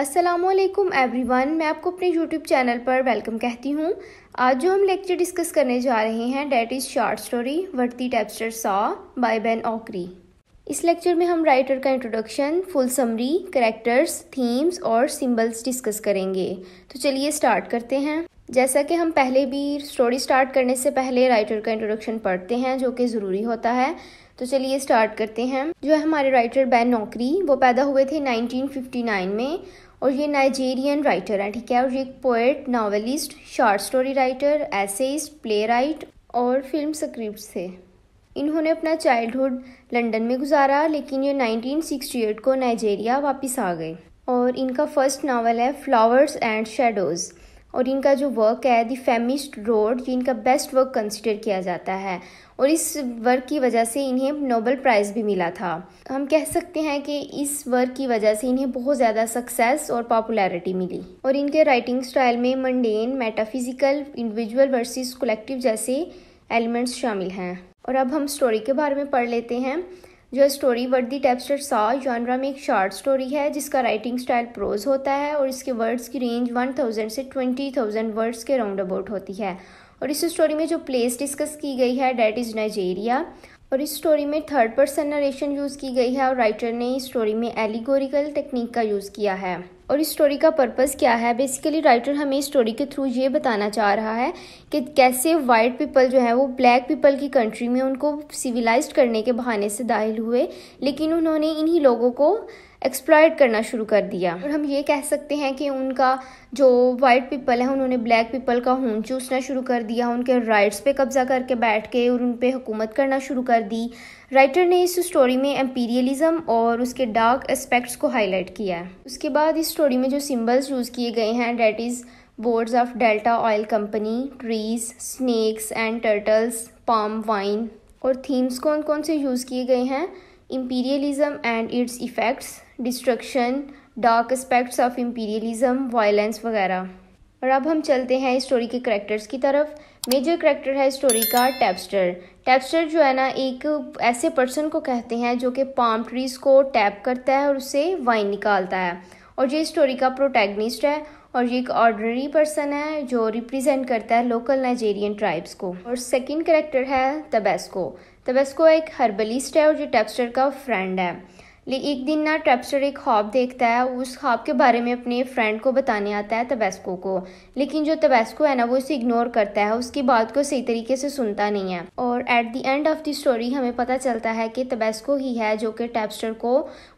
every everyone मैं आपको अपने यूट्यूब चैनल पर वेलकम कहती हूँ आज जो हम लेक्चर डिस्कस करने जा रहे हैं that is short story what the tapster saw by Ben Okri इस लेक्चर में हम राइटर का introduction full summary characters themes और सिंबल्स डिस्कस करेंगे तो चलिए स्टार्ट करते हैं जैसा कि हम पहले भी स्टोरी स्टार्ट करने से पहले राइटर का इंट्रोडक्शन पढ़ते हैं जो कि ज़रूरी होता है तो चलिए स्टार्ट करते हैं जो है हमारे राइटर बैन नौकरी वो पैदा हुए थे 1959 में और ये नाइजेरियन राइटर हैं ठीक है और ये एक poet novelist short story writer essayist playwright और फिल्म स्क्रिप्ट थे इन्होंने अपना चाइल्डहुड लंदन में गुजारा लेकिन ये 1968 को नाइजेरिया वापस आ गए और इनका फर्स्ट नावल है फ्लावर्स एंड शेडोज़ और इनका जो वर्क है दी फेमिस्ट रोड ये इनका बेस्ट वर्क कंसिडर किया जाता है और इस वर्क की वजह से इन्हें नोबल प्राइज़ भी मिला था हम कह सकते हैं कि इस वर्क की वजह से इन्हें बहुत ज़्यादा सक्सेस और पॉपुलैरिटी मिली और इनके राइटिंग स्टाइल में mundane metaphysical individual versus collective जैसे एलिमेंट्स शामिल हैं और अब हम स्टोरी के बारे में पढ़ लेते हैं जो स्टोरी वर्ड दी टेपस्टर सॉ जॉनरा में एक शॉर्ट स्टोरी है जिसका राइटिंग स्टाइल प्रोज होता है और इसके वर्ड्स की रेंज 1000 से 20000 वर्ड्स के राउंड अबाउट होती है और इस स्टोरी में जो प्लेस डिस्कस की गई है डैट इज़ नाइजेरिया और इस स्टोरी में थर्ड पर्सन नरेशन यूज़ की गई है और राइटर ने इस स्टोरी में एलिगोरिकल टेक्निक का यूज़ किया है और इस स्टोरी का पर्पज़ क्या है बेसिकली राइटर हमें इस स्टोरी के थ्रू ये बताना चाह रहा है कि कैसे वाइट पीपल जो है वो ब्लैक पीपल की कंट्री में उनको सिविलाइज्ड करने के बहाने से दाखिल हुए लेकिन उन्होंने इन्हीं लोगों को एक्सप्लॉयट करना शुरू कर दिया और हम ये कह सकते हैं कि उनका जो वाइट पीपल है उन्होंने ब्लैक पीपल का हून चूसना शुरू कर दिया उनके राइट्स पे कब्ज़ा करके बैठ के और उन पर हुकूमत करना शुरू कर दी राइटर ने इस स्टोरी में एम्पीरियलिज्म और उसके डार्क एस्पेक्ट्स को हाईलाइट किया है उसके बाद इस स्टोरी में जो सिम्बल्स यूज़ किए गए हैं that is boards of Delta oil company trees snakes and turtles palm wine और थीम्स कौन कौन से यूज़ किए गए हैं imperialism and its effects destruction dark aspects of imperialism violence वगैरह और अब हम चलते हैं स्टोरी के करेक्टर्स की तरफ मेजर करेक्टर है स्टोरी का टैपस्टर टैपस्टर जो है ना एक ऐसे पर्सन को कहते हैं जो कि पाम ट्रीज़ को टैप करता है और उससे वाइन निकालता है और ये स्टोरी का प्रोटैगनिस्ट है और ये एक ऑर्डनरी पर्सन है जो रिप्रेजेंट करता है लोकल नाइजेरियन ट्राइब्स को और सेकंड करेक्टर है तबेस्को तबेस्को एक हर्बलिस्ट है और जो टैपस्टर का फ्रेंड है एक दिन ना ट्रैपस्टर एक ख्वाब देखता है उस ख्वाब के बारे में अपने फ्रेंड को बताने आता है तबेस्को को लेकिन जो तबेस्को है ना वो इसे इग्नोर करता है उसकी बात को सही तरीके से सुनता नहीं है और at the end of the story हमें पता चलता है कि तबेस्को ही है जो कि ट्रैपस्टर को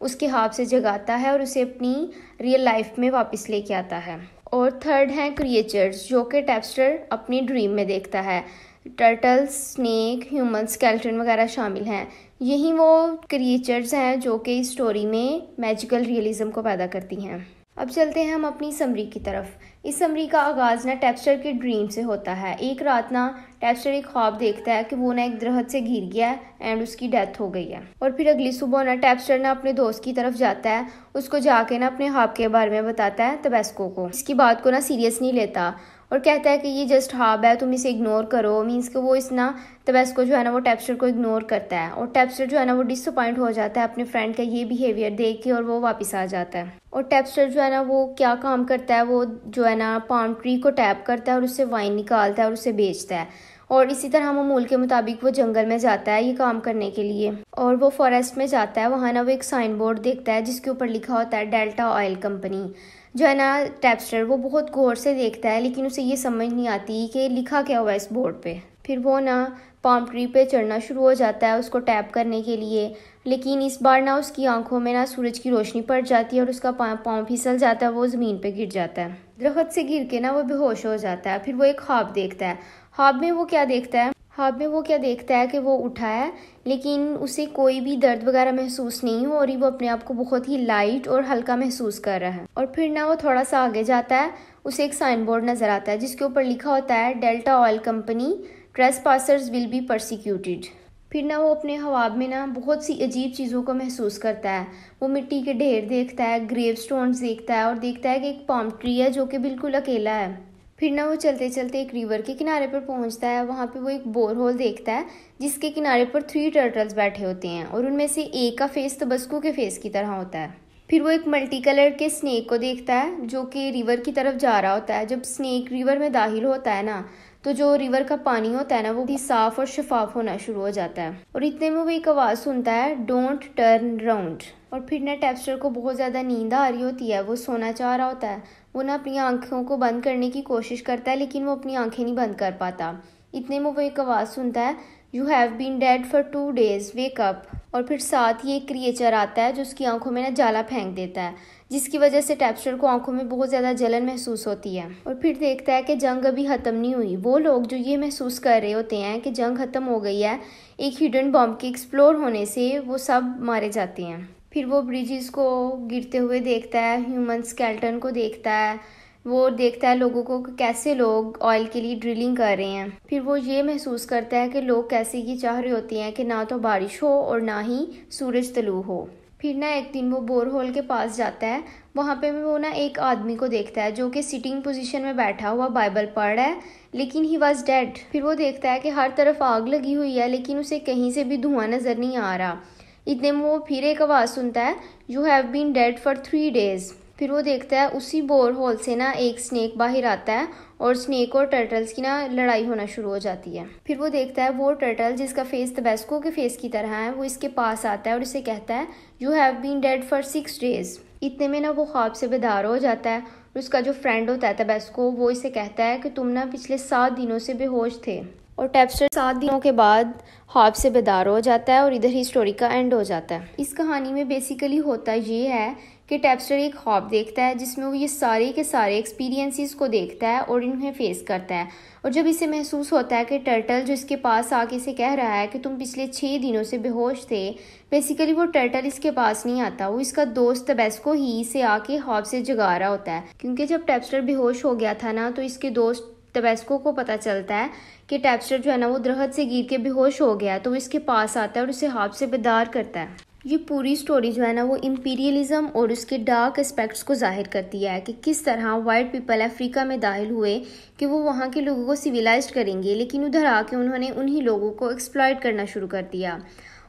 उसके ख्वाब से जगाता है और उसे अपनी रियल लाइफ में वापस लेके आता है और थर्ड है क्रिएचर्स जो कि टैपस्टर अपनी ड्रीम में देखता है टर्टल स्नैक ह्यूमन स्केल्टन वगैरह शामिल हैं यही वो क्रिएचर्स हैं जो कि इस स्टोरी में मैजिकल रियलिज्म को पैदा करती हैं अब चलते हैं हम अपनी समरी की तरफ इस समरी का आगाज़ ना टेक्स्टर के ड्रीम से होता है एक रात ना टेक्स्टर एक ख्वाब देखता है कि वो ना एक दरहत से गिर गया है एंड उसकी डेथ हो गई है और फिर अगली सुबह ना टेक्स्टर ना अपने दोस्त की तरफ जाता है उसको जाके ना अपने ख्वाब के बारे में बताता है तबेस्को को इसकी बात को ना सीरियस नहीं लेता और कहता है कि ये जस्ट हाब है तुम इसे इग्नोर करो मीन्स कि वो इस ना तबेस्को जो है ना वो टेपस्टर को इग्नोर करता है और टेपस्टर जो है ना वो डिसअपॉइंट हो जाता है अपने फ्रेंड का ये बिहेवियर देख के और वो वापस आ जाता है और टेपस्टर जो है ना वो क्या काम करता है वो जो है ना पाम ट्री को टैप करता है और उससे वाइन निकालता है और उसे बेचता है और इसी तरह ममूल के मुताबिक वो जंगल में जाता है ये काम करने के लिए और वो फॉरेस्ट में जाता है वहाँ ना वो एक साइन बोर्ड देखता है जिसके ऊपर लिखा होता है डेल्टा ऑयल कंपनी जो है ना टैपस्टर वो बहुत गौर से देखता है लेकिन उसे ये समझ नहीं आती कि लिखा क्या हुआ है इस बोर्ड पे फिर वो ना पाम ट्री पे चढ़ना शुरू हो जाता है उसको टैप करने के लिए लेकिन इस बार ना उसकी आंखों में ना सूरज की रोशनी पड़ जाती है और उसका पाँव फिसल जाता है वो ज़मीन पे गिर जाता है दरख्त से गिर के ना वो बेहोश हो जाता है फिर वो एक ख्वाब देखता है ख्वाब में वो क्या देखता है ख्वाब में वो क्या देखता है कि वो उठा है लेकिन उसे कोई भी दर्द वगैरह महसूस नहीं हो और वो अपने आप को बहुत ही लाइट और हल्का महसूस कर रहा है और फिर ना वो थोड़ा सा आगे जाता है उसे एक साइन बोर्ड नज़र आता है जिसके ऊपर लिखा होता है Delta oil company trespassers will be prosecuted फिर ना वो अपने हवाब में ना बहुत सी अजीब चीज़ों को महसूस करता है वो मिट्टी के ढेर देखता है ग्रेव देखता है और देखता है कि एक पाम ट्री है जो कि बिल्कुल अकेला है फिर ना वो चलते चलते एक रिवर के किनारे पर पहुंचता है वहाँ पे वो एक बोर होल देखता है जिसके किनारे पर थ्री टर्टल्स बैठे होते हैं और उनमें से एक का फेस तबस्कू तो के फेस की तरह होता है फिर वो एक मल्टी कलर के स्नेक को देखता है जो कि रिवर की तरफ जा रहा होता है जब स्नेक रिवर में दाखिल होता है ना तो जो रिवर का पानी होता है ना वो भी साफ और शफाफ होना शुरू हो जाता है और इतने में वो एक आवाज़ सुनता है डोंट टर्न राउंड और फिर ना टेपस्टर को बहुत ज़्यादा नींद आ रही होती है वो सोना चाह रहा होता है वो ना अपनी आँखों को बंद करने की कोशिश करता है लेकिन वो अपनी आँखें नहीं बंद कर पाता इतने में वो एक आवाज़ सुनता है you have been dead for two days wake up और फिर साथ ही एक क्रिएचर आता है जो उसकी आंखों में ना जाला फेंक देता है जिसकी वजह से टैप्सर को आंखों में बहुत ज़्यादा जलन महसूस होती है और फिर देखता है कि जंग अभी ख़त्म नहीं हुई वो लोग जो ये महसूस कर रहे होते हैं कि जंग ख़त्म हो गई है एक हिडन बॉम्ब के एक्सप्लोर होने से वो सब मारे जाते हैं फिर वो ब्रिजिस को गिरते हुए देखता है ह्यूमन स्केल्टन को देखता है वो देखता है लोगों को कैसे लोग ऑयल के लिए ड्रिलिंग कर रहे हैं फिर वो ये महसूस करता है कि लोग कैसे की चाह रहे होती हैं कि ना तो बारिश हो और ना ही सूरज तलू हो फिर ना एक दिन वो बोर होल के पास जाता है वहाँ पे वो ना एक आदमी को देखता है जो कि सिटिंग पोजीशन में बैठा हुआ बाइबल पढ़ रहा है लेकिन ही वॉज डेड फिर वो देखता है कि हर तरफ आग लगी हुई है लेकिन उसे कहीं से भी धुआं नज़र नहीं आ रहा इतने में वो फिर एक आवाज़ सुनता है you have been dead for three days फिर वो देखता है उसी बोर होल से ना एक स्नैक बाहर आता है और स्नेक और टर्टल्स की ना लड़ाई होना शुरू हो जाती है फिर वो देखता है वो टर्टल जिसका फेस तबेस्को के फेस की तरह है वो इसके पास आता है और इसे कहता है you have been dead for six days इतने में ना वो ख्वाब से बेदार हो जाता है और उसका जो फ्रेंड होता है तबेस्को वो इसे कहता है कि तुम ना पिछले सात दिनों से बेहोश थे और टेपस्टर सात दिनों के बाद हॉब से बेदार हो जाता है और इधर ही स्टोरी का एंड हो जाता है इस कहानी में बेसिकली होता ये है कि टेपस्टर एक हॉब देखता है जिसमें वो ये सारे के सारे एक्सपीरियंसेस को देखता है और इन्हें फेस करता है और जब इसे महसूस होता है कि टर्टल जो इसके पास आके इसे कह रहा है कि तुम पिछले छः दिनों से बेहोश थे बेसिकली वो टर्टल इसके पास नहीं आता वो इसका दोस्त तबेस्को ही इसे आके हॉब से जगा रहा होता है क्योंकि जब टेपस्टर बेहोश हो गया था ना तो इसके दोस्त टबेस्को को पता चलता है कि टैपस्टर जो है ना वो दरहद से गिर के बेहोश हो गया तो वो इसके पास आता है और उसे हाथ से बेदार करता है ये पूरी स्टोरी जो है ना वो इम्पीरियलिज्म और उसके डार्क एस्पेक्ट्स को जाहिर करती है कि किस तरह वाइट पीपल अफ्रीका में दाखिल हुए कि वो वहाँ के लोगों को सिविलाइज करेंगे लेकिन उधर आके उन्होंने उन्हीं लोगों को एक्सप्लॉयट करना शुरू कर दिया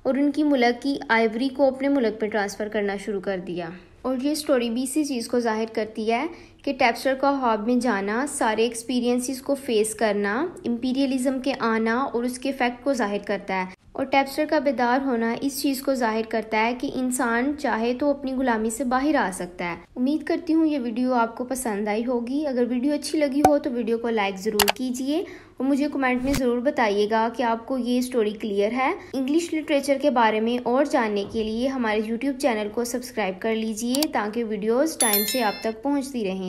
और उनकी मुल्क की आइवरी को अपने मुल्क पर ट्रांसफ़र करना शुरू कर दिया और ये स्टोरी भी इसी चीज़ को जाहिर करती है कि टेप्स्टर का हॉब में जाना सारे एक्सपीरियंसिस को फेस करना इम्पीरियलिज्म के आना और उसके इफ़ेक्ट को जाहिर करता है और टैप्सर का बेदार होना इस चीज़ को जाहिर करता है कि इंसान चाहे तो अपनी गुलामी से बाहर आ सकता है उम्मीद करती हूँ ये वीडियो आपको पसंद आई होगी अगर वीडियो अच्छी लगी हो तो वीडियो को लाइक ज़रूर कीजिए और मुझे कमेंट में ज़रूर बताइएगा कि आपको ये स्टोरी क्लियर है इंग्लिश लिटरेचर के बारे में और जानने के लिए हमारे यूट्यूब चैनल को सब्सक्राइब कर लीजिए ताकि वीडियोज़ टाइम से आप तक पहुँचती रहें